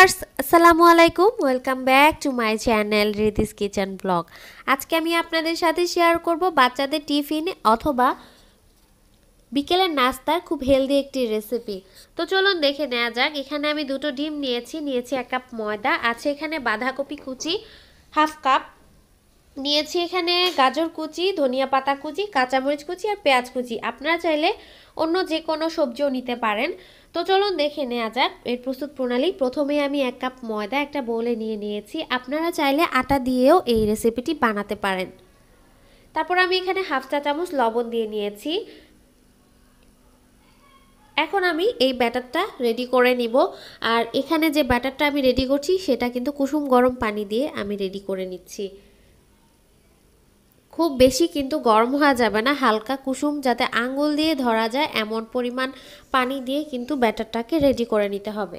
viewers আসসালামু আলাইকুম welcome back to my channel Ridi's kitchen blog আজকে আমি আপনাদের সাথে শেয়ার করব বাচ্চাদের টিফিন অথবা বিকেলের নাস্তার খুব হেলদি একটি রেসিপি তো চলুন দেখে নেওয়া যাক এখানে আমি দুটো ডিম নিয়েছি নিয়েছি এক কাপ ময়দা আছে এখানে বাঁধাকপি কুচি হাফ কাপ নিয়েছি এখানে গাজর কুচি ধনিয়া পাতা কুচি কাঁচামরিচ কুচি আর পেঁয়াজ কুচি আপনারা চাইলে অন্য যে কোনো সবজিও নিতে পারেন তো চলুন দেখে নেওয়া যাক এর প্রস্তুত প্রণালী প্রথমে আমি এক কাপ ময়দা একটা বলে নিয়ে নিয়েছি আপনারা চাইলে আটা দিয়েও এই রেসিপিটি বানাতে পারেন তারপর আমি এখানে হাফ চা চামচ লবণ দিয়ে নিয়েছি এখন আমি এই ব্যাটারটা রেডি করে নিব আর এখানে যে ব্যাটারটা আমি রেডি করছি সেটা কিন্তু কুসুম গরম পানি দিয়ে আমি রেডি করে নিচ্ছি খুব বেশি কিন্তু গরম হওয়া যাবে না হালকা কুসুম যাতে আঙুল দিয়ে ধরা যায় এমন পরিমাণ পানি দিয়ে কিন্তু ব্যাটারটাকে রেডি করে নিতে হবে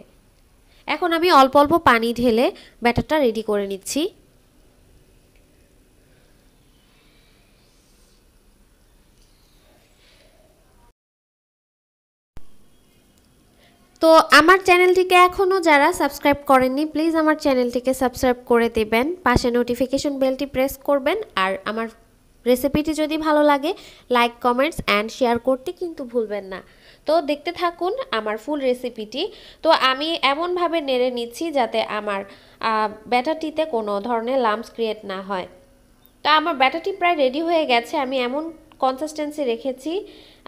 এখন আমি অল্প অল্প পানি ঢেলে ব্যাটারটা রেডি করে নিচ্ছি তো আমার চ্যানেলটিকে এখনও যারা সাবস্ক্রাইব করেননি প্লিজ আমার চ্যানেলটিকে সাবস্ক্রাইব করে দেবেন পাশে নোটিফিকেশন বেলটি প্রেস করবেন আর আমার রেসিপিটি যদি ভালো লাগে লাইক কমেন্টস অ্যান্ড শেয়ার করতে কিন্তু ভুলবেন না তো দেখতে থাকুন আমার ফুল রেসিপিটি তো আমি এমনভাবে নেড়ে নিচ্ছি যাতে আমার ব্যাটারটিতে কোনো ধরনের লাম্পস ক্রিয়েট না হয় তো আমার ব্যাটারটি প্রায় রেডি হয়ে গেছে আমি এমন কনসিস্টেন্সি রেখেছি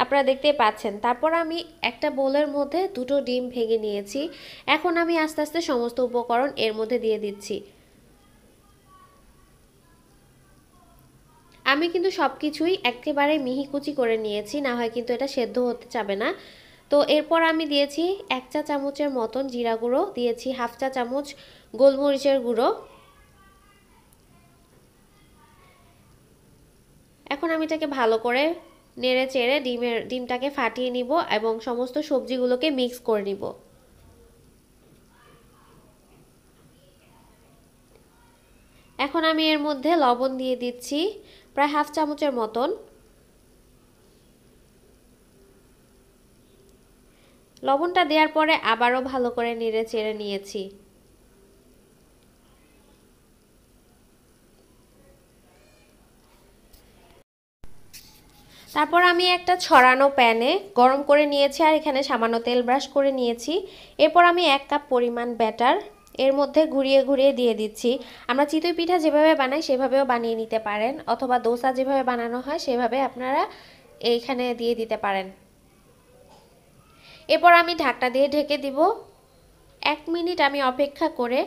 আপনারা দেখতে পাচ্ছেন তারপর আমি একটা বোলের মধ্যে দুটো ডিম ভেঙে নিয়েছি এখন আমি আস্তে আস্তে সমস্ত উপকরণ এর মধ্যে দিয়ে দিচ্ছি আমি কিন্তু সব কিছুই একেবারে মিহিকুচি করে নিয়েছি না হয় কিন্তু এটা সেদ্ধ হতে চাবে না তো এরপর আমি দিয়েছি এক চা চামচের মতন জিরা গুঁড়ো দিয়েছি হাফ চা চামচ গোলমরিচের গুঁড়ো এখন আমি এটাকে ভালো করে নেড়ে চেড়ে ডিমের ডিমটাকে ফাটিয়ে নিব এবং সমস্ত সবজিগুলোকে মিক্স করে নিব এখন আমি এর মধ্যে লবণ দিয়ে দিচ্ছি প্রায় হাফ চামচের মতন লবণটা দেওয়ার পরে আবারও ভালো করে নেড়ে চেড়ে নিয়েছি তারপর আমি একটা ছড়ানো প্যানে গরম করে নিয়েছি আর এখানে সামান্য তেল ব্রাশ করে নিয়েছি এরপর আমি এক কাপ পরিমাণ ব্যাটার এর মধ্যে ঘুরিয়ে ঘুরিয়ে দিয়ে দিচ্ছি আমরা চিতই পিঠা যেভাবে বানাই সেভাবেও বানিয়ে নিতে পারেন অথবা দোসা যেভাবে বানানো হয় সেভাবে আপনারা এইখানে দিয়ে দিতে পারেন এরপর আমি ঢাকটা দিয়ে ঢেকে দিব এক মিনিট আমি অপেক্ষা করে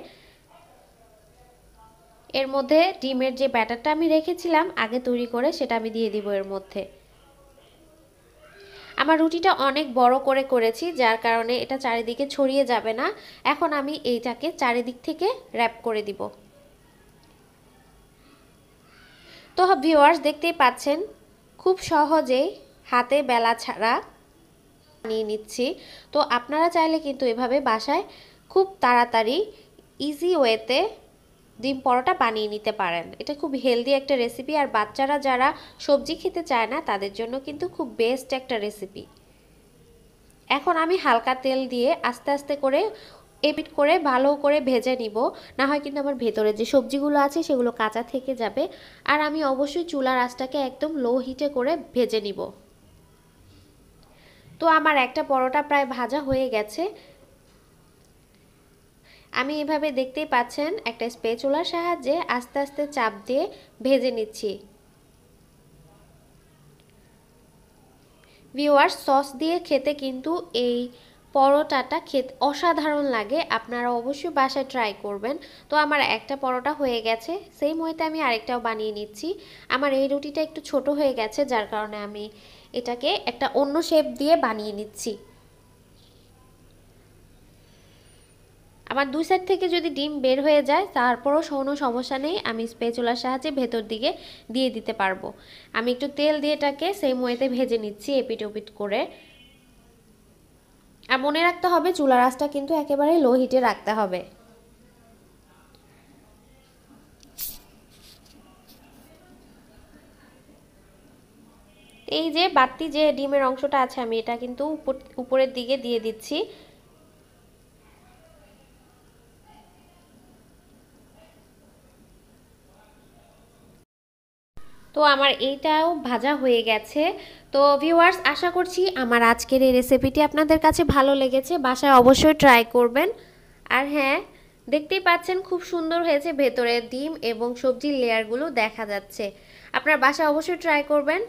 এর মধ্যে ডিমের যে ব্যাটারটা আমি রেখেছিলাম আগে তৈরি করে সেটা আমি দিয়ে দিব এর মধ্যে আমার রুটিটা অনেক বড় করে করেছি যার কারণে এটা চারিদিকে ছড়িয়ে যাবে না এখন আমি এইটাকে চারিদিক থেকে র্যাপ করে দিব তো ভিওয়ার্স দেখতেই পাচ্ছেন খুব সহজেই হাতে বেলা ছাড়া নিয়ে নিচ্ছি তো আপনারা চাইলে কিন্তু এভাবে বাসায় খুব তাড়াতাড়ি ইজি ওয়েতে ডিম পরোটা বানিয়ে নিতে পারেন এটা খুব হেলদি একটা রেসিপি আর বাচ্চারা যারা সবজি খেতে চায় না তাদের জন্য কিন্তু খুব বেস্ট একটা রেসিপি এখন আমি হালকা তেল দিয়ে আস্তে আস্তে করে এপিট করে ভালো করে ভেজে নিব না হয় কিন্তু আমার ভেতরে যে সবজিগুলো আছে সেগুলো কাঁচা থেকে যাবে আর আমি অবশ্যই চুলার আঁচটাকে একদম লো হিটে করে ভেজে নিব তো আমার একটা পরোটা প্রায় ভাজা হয়ে গেছে আমি এভাবে দেখতেই পাচ্ছেন একটা স্পেচুলার সাহায্যে আস্তে আস্তে চাপ দিয়ে ভেজে নিচ্ছি ভিওয়ার সস দিয়ে খেতে কিন্তু এই পরোটাটা খেতে অসাধারণ লাগে আপনারা অবশ্যই বাসায় ট্রাই করবেন তো আমার একটা পরোটা হয়ে গেছে সেই ওয়েতে আমি আরেকটাও বানিয়ে নিচ্ছি আমার এই রুটিটা একটু ছোট হয়ে গেছে যার কারণে আমি এটাকে একটা অন্য শেপ দিয়ে বানিয়ে নিচ্ছি আমার দুই সাইড থেকে যদি ডিম বের হয়ে যায় তারপরও কোনো সমস্যা নেই আমি স্পেচুলার সাহায্যে ভেতর দিকে দিয়ে দিতে পারবো আমি একটু তেল দিয়ে এটাকে সেই ময়েতে ভেজে নিচ্ছি এপিট ওপিট করে আর মনে রাখতে হবে চুলা রাসটা কিন্তু একেবারে লো হিটে রাখতে হবে এই যে বাড়তি যে ডিমের অংশটা আছে আমি এটা কিন্তু উপরের দিকে দিয়ে দিচ্ছি তো আমার এইটাও ভাজা হয়ে গেছে তো ভিউয়ার্স আশা করছি আমার আজকের এই রেসিপিটি আপনাদের কাছে ভালো লেগেছে বাসায় অবশ্যই ট্রাই করবেন আর হ্যাঁ দেখতেই পাচ্ছেন খুব সুন্দর হয়েছে ভেতরে ডিম এবং সবজির লেয়ারগুলো দেখা যাচ্ছে আপনার বাসায় অবশ্যই ট্রাই করবেন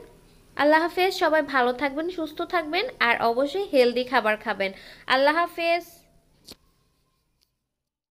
আল্লাহ হাফেজ সবাই ভালো থাকবেন সুস্থ থাকবেন আর অবশ্যই হেলদি খাবার খাবেন আল্লাহ হাফেজ